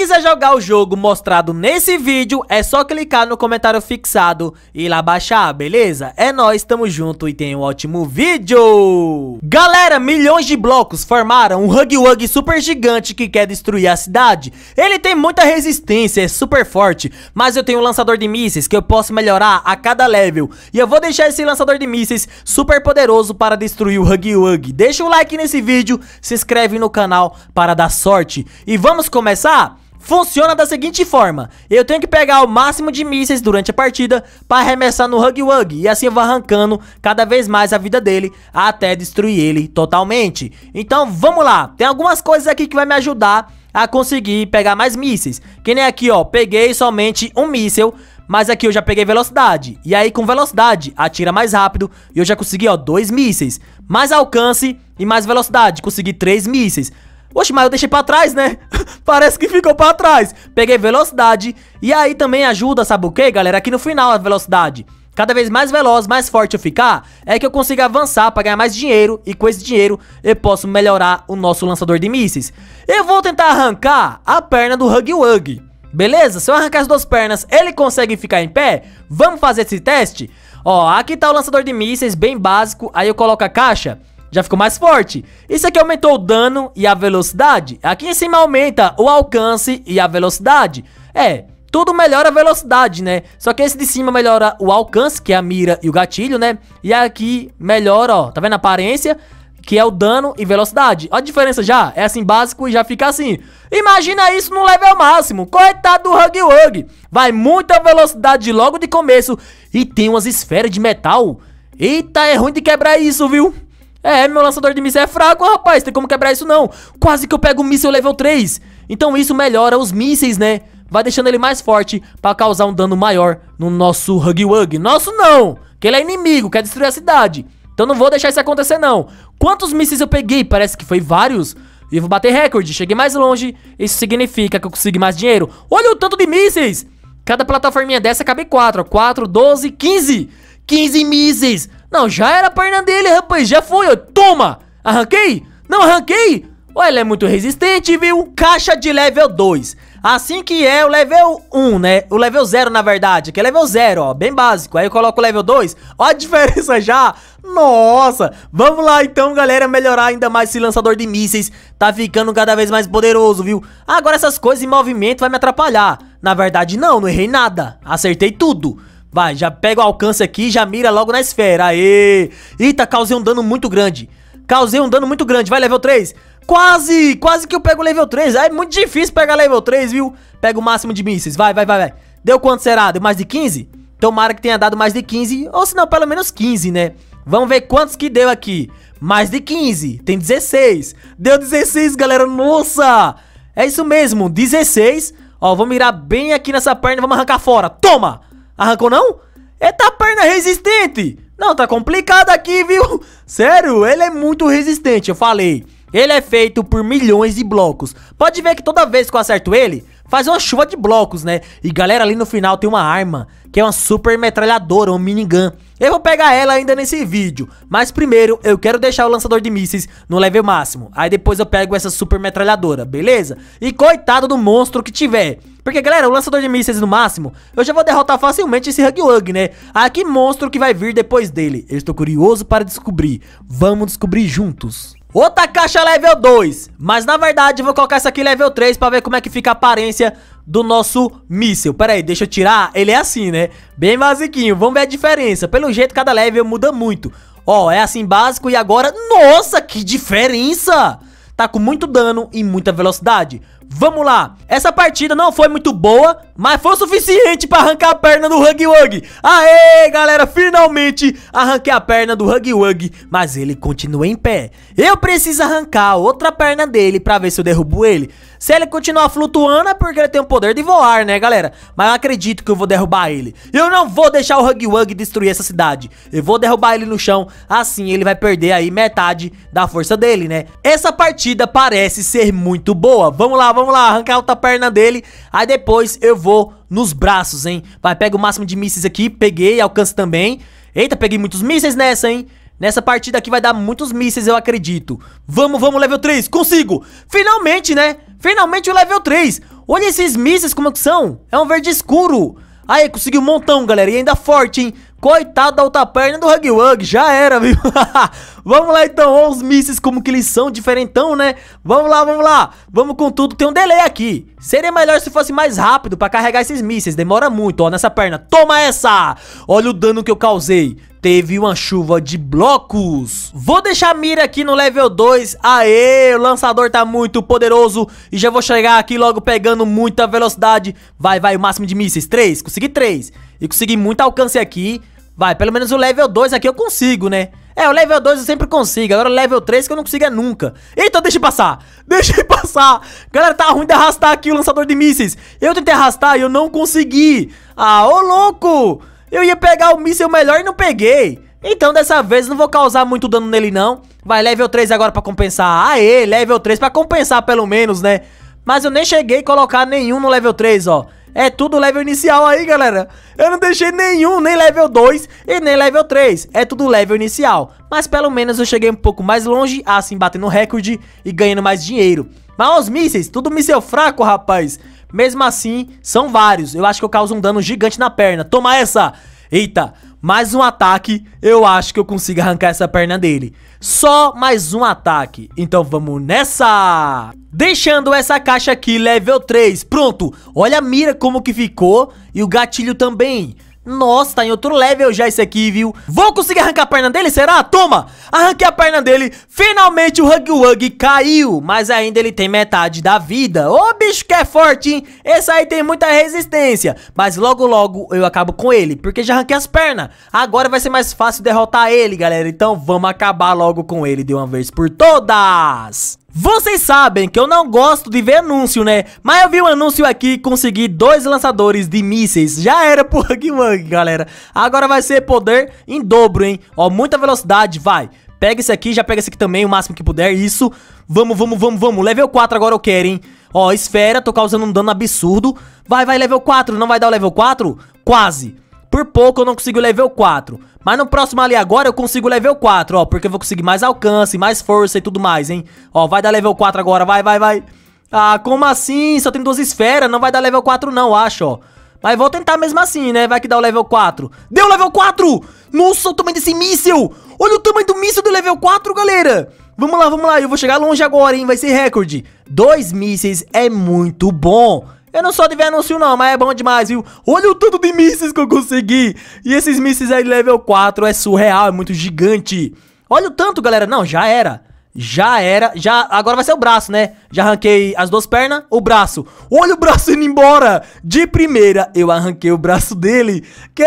quiser jogar o jogo mostrado nesse vídeo, é só clicar no comentário fixado e ir lá baixar, beleza? É nóis, tamo junto e tem um ótimo vídeo! Galera, milhões de blocos formaram um Hug Wug super gigante que quer destruir a cidade. Ele tem muita resistência, é super forte, mas eu tenho um lançador de mísseis que eu posso melhorar a cada level. E eu vou deixar esse lançador de mísseis super poderoso para destruir o Hug Wug. Deixa o like nesse vídeo, se inscreve no canal para dar sorte. E vamos começar? Funciona da seguinte forma, eu tenho que pegar o máximo de mísseis durante a partida para arremessar no Huggy Wuggy e assim eu vou arrancando cada vez mais a vida dele até destruir ele totalmente. Então vamos lá, tem algumas coisas aqui que vai me ajudar a conseguir pegar mais mísseis. Que nem aqui ó, peguei somente um míssel, mas aqui eu já peguei velocidade. E aí com velocidade atira mais rápido e eu já consegui ó, dois mísseis. Mais alcance e mais velocidade, consegui três mísseis. Oxe, mas eu deixei pra trás, né? Parece que ficou pra trás. Peguei velocidade. E aí também ajuda, sabe o que, galera? Aqui no final a velocidade. Cada vez mais veloz, mais forte eu ficar, é que eu consigo avançar para ganhar mais dinheiro e com esse dinheiro eu posso melhorar o nosso lançador de mísseis. Eu vou tentar arrancar a perna do Huggy Wuggy. Beleza? Se eu arrancar as duas pernas, ele consegue ficar em pé? Vamos fazer esse teste? Ó, aqui tá o lançador de mísseis, bem básico. Aí eu coloco a caixa já ficou mais forte. Isso aqui aumentou o dano e a velocidade. Aqui em cima aumenta o alcance e a velocidade. É, tudo melhora a velocidade, né? Só que esse de cima melhora o alcance, que é a mira e o gatilho, né? E aqui melhora, ó, tá vendo a aparência? Que é o dano e velocidade. Olha a diferença já, é assim básico e já fica assim. Imagina isso no level máximo, coitado do Hug Wug. Vai muita velocidade logo de começo e tem umas esferas de metal. Eita, é ruim de quebrar isso, viu? É, meu lançador de mísseis é fraco, rapaz, tem como quebrar isso não Quase que eu pego um míssil level 3 Então isso melhora os mísseis, né? Vai deixando ele mais forte pra causar um dano maior no nosso Huggy Wuggy Nosso não, que ele é inimigo, quer destruir a cidade Então não vou deixar isso acontecer não Quantos mísseis eu peguei? Parece que foi vários E vou bater recorde, cheguei mais longe Isso significa que eu consegui mais dinheiro Olha o tanto de mísseis Cada plataforminha dessa cabe 4, ó 4, 12, 15 15 mísseis não, já era a perna dele, rapaz, já foi, ó. Toma! Arranquei? Não arranquei? Ué, ele é muito resistente, viu? Caixa de level 2. Assim que é o level 1, né? O level 0, na verdade, que é level 0, ó, bem básico. Aí eu coloco o level 2, ó a diferença já. Nossa, vamos lá então, galera, melhorar ainda mais esse lançador de mísseis. Tá ficando cada vez mais poderoso, viu? Agora essas coisas em movimento vai me atrapalhar. Na verdade não, não errei nada, acertei tudo. Vai, já pega o alcance aqui e já mira logo na esfera. Aê! Eita, causei um dano muito grande. Causei um dano muito grande. Vai, level 3. Quase, quase que eu pego level 3. É muito difícil pegar level 3, viu? Pega o máximo de mísseis. Vai, vai, vai, vai. Deu quanto será? Deu mais de 15? Tomara que tenha dado mais de 15, ou se não, pelo menos 15, né? Vamos ver quantos que deu aqui. Mais de 15, tem 16. Deu 16, galera, nossa! É isso mesmo, 16. Ó, vou mirar bem aqui nessa perna e vamos arrancar fora. Toma! Arrancou não? Eita tá perna resistente! Não, tá complicado aqui, viu? Sério, ele é muito resistente, eu falei. Ele é feito por milhões de blocos. Pode ver que toda vez que eu acerto ele, fazer uma chuva de blocos, né? E galera, ali no final tem uma arma, que é uma super metralhadora, um minigun. Eu vou pegar ela ainda nesse vídeo, mas primeiro eu quero deixar o lançador de mísseis no level máximo. Aí depois eu pego essa super metralhadora, beleza? E coitado do monstro que tiver. Porque, galera, o lançador de mísseis no máximo, eu já vou derrotar facilmente esse hug, né? Ah, que monstro que vai vir depois dele. Eu estou curioso para descobrir. Vamos descobrir juntos. Outra caixa level 2, mas na verdade eu vou colocar essa aqui level 3 pra ver como é que fica a aparência do nosso míssil. Pera aí, deixa eu tirar, ele é assim né, bem basiquinho, vamos ver a diferença, pelo jeito cada level muda muito. Ó, é assim básico e agora, nossa que diferença! Tá com muito dano e muita velocidade. Vamos lá, essa partida não foi muito boa, mas foi o suficiente pra arrancar a perna do Huggy Wuggy. Aê, galera, finalmente arranquei a perna do Huggy Wuggy, mas ele continua em pé. Eu preciso arrancar outra perna dele pra ver se eu derrubo ele. Se ele continuar flutuando é porque ele tem o poder de voar, né, galera? Mas eu acredito que eu vou derrubar ele. Eu não vou deixar o Huggy Wuggy destruir essa cidade. Eu vou derrubar ele no chão, assim ele vai perder aí metade da força dele, né? Essa partida parece ser muito boa. Vamos lá, vamos lá, arrancar outra perna dele. Aí depois eu vou vou nos braços, hein? Vai, pega o máximo de mísseis aqui, peguei, alcance também. Eita, peguei muitos mísseis nessa, hein? Nessa partida aqui vai dar muitos mísseis, eu acredito. Vamos, vamos, level 3, consigo! Finalmente, né? Finalmente o level 3. Olha esses mísseis como que são. É um verde escuro. Aí, consegui um montão, galera, e ainda forte, hein? Coitado da outra perna do Huggy Wug, já era, viu? vamos lá então, olha os mísseis como que eles são, diferentão, né? Vamos lá, vamos lá, vamos com tudo, tem um delay aqui. Seria melhor se fosse mais rápido pra carregar esses mísseis, demora muito, ó, nessa perna. Toma essa! Olha o dano que eu causei teve uma chuva de blocos. Vou deixar a mira aqui no level 2. Aê, o lançador tá muito poderoso. E já vou chegar aqui logo pegando muita velocidade. Vai, vai, o máximo de mísseis. 3, consegui 3. E consegui muito alcance aqui. Vai, pelo menos o level 2 aqui eu consigo, né? É, o level 2 eu sempre consigo, agora o level 3 que eu não consigo é nunca. Então deixa eu passar, deixa eu passar. Galera, tá ruim de arrastar aqui o lançador de mísseis. Eu tentei arrastar e eu não consegui. Ah, ô louco! Eu ia pegar o míssel melhor e não peguei. Então dessa vez não vou causar muito dano nele não. Vai level 3 agora pra compensar. Aê, level 3 pra compensar pelo menos, né? Mas eu nem cheguei a colocar nenhum no level 3, ó. É tudo level inicial aí, galera. Eu não deixei nenhum, nem level 2 e nem level 3. É tudo level inicial. Mas pelo menos eu cheguei um pouco mais longe, assim batendo recorde e ganhando mais dinheiro. Mas os mísseis, tudo míssel fraco, rapaz. Mesmo assim, são vários. Eu acho que eu causo um dano gigante na perna. Toma essa! Eita, mais um ataque. Eu acho que eu consigo arrancar essa perna dele. Só mais um ataque. Então vamos nessa! Deixando essa caixa aqui, level 3. Pronto, olha a mira como que ficou e o gatilho também. Nossa, tá em outro level já esse aqui, viu? Vou conseguir arrancar a perna dele, será? Toma! Arranquei a perna dele. Finalmente o Huggy Wuggy caiu. Mas ainda ele tem metade da vida. Ô, bicho que é forte, hein? Esse aí tem muita resistência. Mas logo, logo eu acabo com ele. Porque já arranquei as pernas. Agora vai ser mais fácil derrotar ele, galera. Então vamos acabar logo com ele de uma vez por todas. Vocês sabem que eu não gosto de ver anúncio, né? Mas eu vi um anúncio aqui e consegui dois lançadores de mísseis. Já era por Hugmug, galera. Agora vai ser poder em dobro, hein? Ó, muita velocidade, vai. Pega esse aqui, já pega esse aqui também, o máximo que puder. Isso. Vamos, vamos, vamos, vamos. Level 4 agora eu quero, hein? Ó, esfera, tô causando um dano absurdo. Vai, vai, level 4. Não vai dar o level 4? Quase. Por pouco eu não consigo level 4. Mas no próximo ali agora eu consigo level 4, ó. Porque eu vou conseguir mais alcance, mais força e tudo mais, hein. Ó, vai dar level 4 agora, vai, vai, vai. Ah, como assim? Só tem duas esferas, não vai dar level 4 não, acho, ó. Mas vou tentar mesmo assim, né? Vai que dá o level 4. Deu level 4! Nossa, o tamanho desse míssil! Olha o tamanho do míssil do level 4, galera! Vamos lá, vamos lá. Eu vou chegar longe agora, hein? Vai ser recorde. Dois mísseis é muito bom. Eu não sou de ver anúncio não, mas é bom demais, viu? Olha o tanto de mísseis que eu consegui! E esses mísseis aí level 4 é surreal, é muito gigante. Olha o tanto, galera. Não, já era. Já era. Já. Agora vai ser o braço, né? Já arranquei as duas pernas, o braço. Olha o braço indo embora! De primeira, eu arranquei o braço dele. Que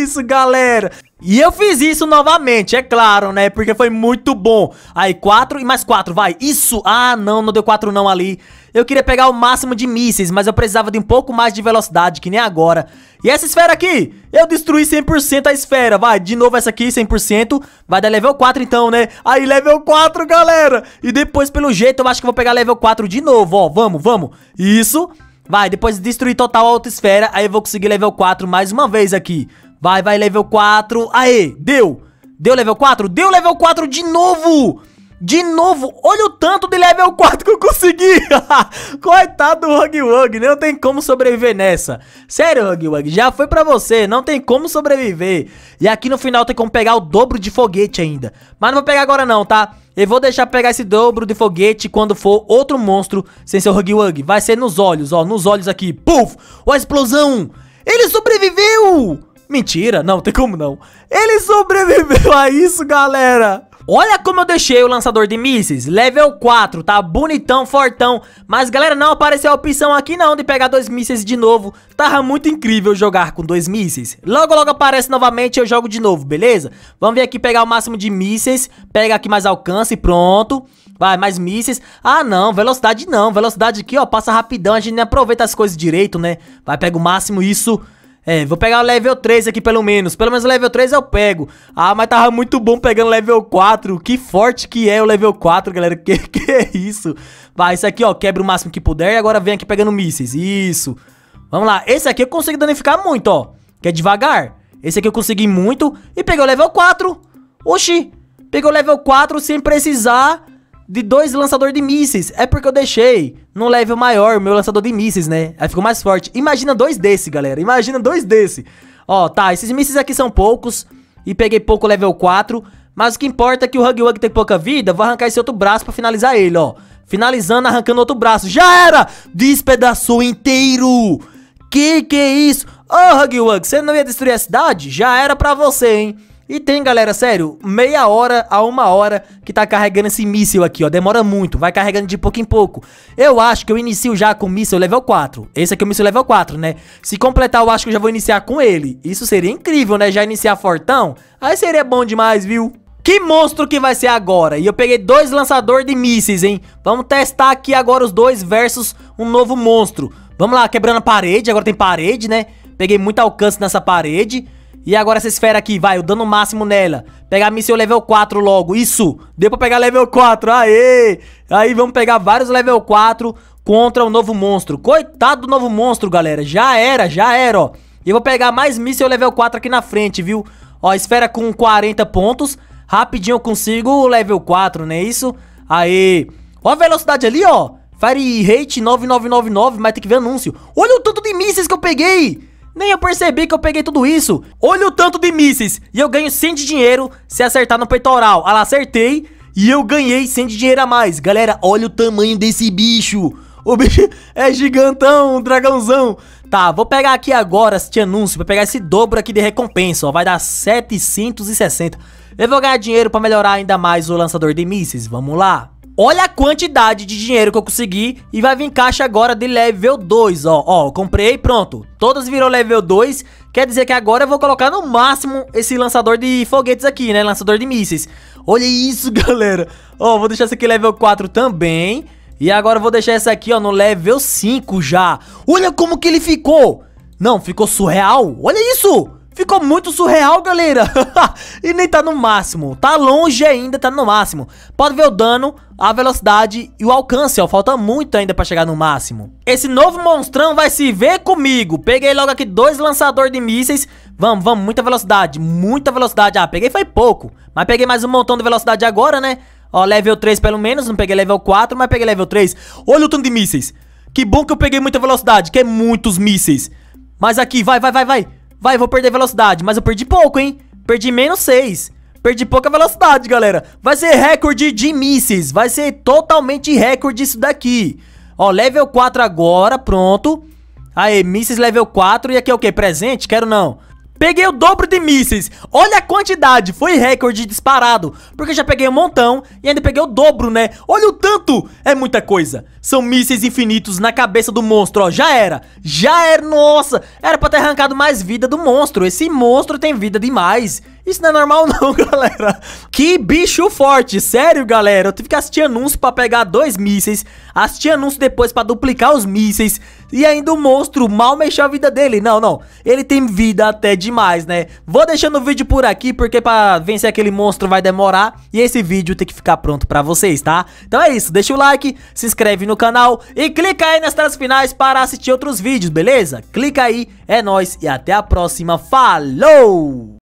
isso, galera! E eu fiz isso novamente, é claro, né? Porque foi muito bom. Aí, quatro e mais quatro, vai. Isso! Ah, não, não deu quatro não ali. Eu queria pegar o máximo de mísseis, mas eu precisava de um pouco mais de velocidade, que nem agora. E essa esfera aqui? Eu destruí 100% a esfera, vai. De novo essa aqui, 100%. Vai dar level 4 então, né? Aí, level 4, galera. E depois, pelo jeito, eu acho que vou pegar level 4 de novo, ó. Vamos, vamos. Isso. Vai, depois de destruir total a outra esfera, aí eu vou conseguir level 4 mais uma vez aqui. Vai, vai, level 4. Aê, deu. Deu level 4? Deu level 4 de novo. De novo, olha o tanto de level 4 que eu consegui Coitado do Huggy Wuggy? não tem como sobreviver nessa Sério, Huggy Wuggy? já foi pra você, não tem como sobreviver E aqui no final tem como pegar o dobro de foguete ainda Mas não vou pegar agora não, tá? Eu vou deixar pegar esse dobro de foguete quando for outro monstro sem ser o Wuggy. Vai ser nos olhos, ó, nos olhos aqui Puf, ó a explosão Ele sobreviveu! Mentira, não, tem como não. Ele sobreviveu a isso, galera. Olha como eu deixei o lançador de mísseis, level 4, tá bonitão, fortão Mas galera, não apareceu a opção aqui não de pegar dois mísseis de novo Tava muito incrível jogar com dois mísseis Logo logo aparece novamente e eu jogo de novo, beleza? Vamos vir aqui pegar o máximo de mísseis, pega aqui mais alcance, pronto Vai, mais mísseis. Ah, não, velocidade não. Velocidade aqui, ó, passa rapidão. A gente nem aproveita as coisas direito, né? Vai, pega o máximo isso. É, vou pegar o level 3 aqui pelo menos. Pelo menos o level 3 eu pego. Ah, mas tava muito bom pegando level 4. Que forte que é o level 4, galera. Que que é isso? Vai, isso aqui, ó, quebra o máximo que puder. E agora vem aqui pegando mísseis. Isso. Vamos lá. Esse aqui eu consigo danificar muito, ó. Que é devagar. Esse aqui eu consegui muito. E peguei o level 4. Oxi. Peguei o level 4 sem precisar de dois lançador de mísseis. É porque eu deixei no level maior o meu lançador de mísseis, né? Aí ficou mais forte. Imagina dois desse, galera. Imagina dois desse. Ó, tá, esses mísseis aqui são poucos. E peguei pouco level 4. Mas o que importa é que o Hug Wug tem pouca vida. Vou arrancar esse outro braço pra finalizar ele, ó. Finalizando, arrancando outro braço. Já era! Despedaçou inteiro! Que que é isso? Ô, oh, Hug Wug, você não ia destruir a cidade? Já era pra você, hein? E tem, galera, sério, meia hora a uma hora que tá carregando esse míssil aqui, ó. Demora muito, vai carregando de pouco em pouco. Eu acho que eu inicio já com o míssil level 4. Esse aqui é o míssil level 4, né? Se completar, eu acho que eu já vou iniciar com ele. Isso seria incrível, né? Já iniciar fortão. Aí seria bom demais, viu? Que monstro que vai ser agora? E eu peguei dois lançadores de mísseis, hein? Vamos testar aqui agora os dois versus um novo monstro. Vamos lá, quebrando a parede. Agora tem parede, né? Peguei muito alcance nessa parede. E agora essa esfera aqui, vai, o dano máximo nela. Pegar míssil level 4 logo, isso. Deu pra pegar level 4, aê. Aí vamos pegar vários level 4 contra o novo monstro. Coitado do novo monstro, galera. Já era, já era, ó. E eu vou pegar mais míssil level 4 aqui na frente, viu? Ó, esfera com 40 pontos. Rapidinho eu consigo o level 4, né, isso? Aê. Ó a velocidade ali, ó. Fire Rate 9999, mas tem que ver anúncio. Olha o tanto de mísseis que eu peguei. Nem eu percebi que eu peguei tudo isso. Olha o tanto de mísseis. E eu ganho 100 de dinheiro se acertar no peitoral. Ah lá, acertei. E eu ganhei 100 de dinheiro a mais. Galera, olha o tamanho desse bicho. O bicho é gigantão, um dragãozão. Tá, vou pegar aqui agora este anúncio. Vou pegar esse dobro aqui de recompensa, ó. Vai dar 760. Eu vou ganhar dinheiro pra melhorar ainda mais o lançador de mísseis. Vamos lá. Olha a quantidade de dinheiro que eu consegui e vai vir caixa agora de level 2, ó, ó, comprei, pronto. Todas virou level 2, quer dizer que agora eu vou colocar no máximo esse lançador de foguetes aqui, né, lançador de mísseis. Olha isso, galera. Ó, vou deixar esse aqui level 4 também. E agora eu vou deixar essa aqui, ó, no level 5 já. Olha como que ele ficou. Não, ficou surreal. Olha isso. Ficou muito surreal, galera. e nem tá no máximo. Tá longe ainda, tá no máximo. Pode ver o dano, a velocidade e o alcance, ó. Falta muito ainda pra chegar no máximo. Esse novo monstrão vai se ver comigo. Peguei logo aqui dois lançadores de mísseis. Vamos, vamos, muita velocidade, muita velocidade. Ah, peguei foi pouco. Mas peguei mais um montão de velocidade agora, né? Ó, level 3 pelo menos, não peguei level 4, mas peguei level 3. Olha o tanto de mísseis. Que bom que eu peguei muita velocidade, que é muitos mísseis. Mas aqui, vai, vai, vai, vai. Vai, vou perder velocidade, mas eu perdi pouco, hein? Perdi menos 6. Perdi pouca velocidade, galera. Vai ser recorde de mísseis. Vai ser totalmente recorde isso daqui. Ó, level 4 agora, pronto. Aí, mísseis level 4. E aqui é o que? Presente? Quero não. Peguei o dobro de mísseis. Olha a quantidade. Foi recorde disparado. Porque já peguei um montão e ainda peguei o dobro, né? Olha o tanto. É muita coisa. São mísseis infinitos na cabeça do monstro. Ó, já era. Já era. Nossa. Era pra ter arrancado mais vida do monstro. Esse monstro tem vida demais. Isso não é normal não, galera. Que bicho forte, sério, galera. Eu tive que assistir anúncio pra pegar dois mísseis, assistir anúncio depois pra duplicar os mísseis, e ainda o monstro mal mexeu a vida dele. Não, não, ele tem vida até demais, né? Vou deixando o vídeo por aqui, porque pra vencer aquele monstro vai demorar, e esse vídeo tem que ficar pronto pra vocês, tá? Então é isso, deixa o like, se inscreve no canal, e clica aí nas telas finais para assistir outros vídeos, beleza? Clica aí, é nóis, e até a próxima. Falou!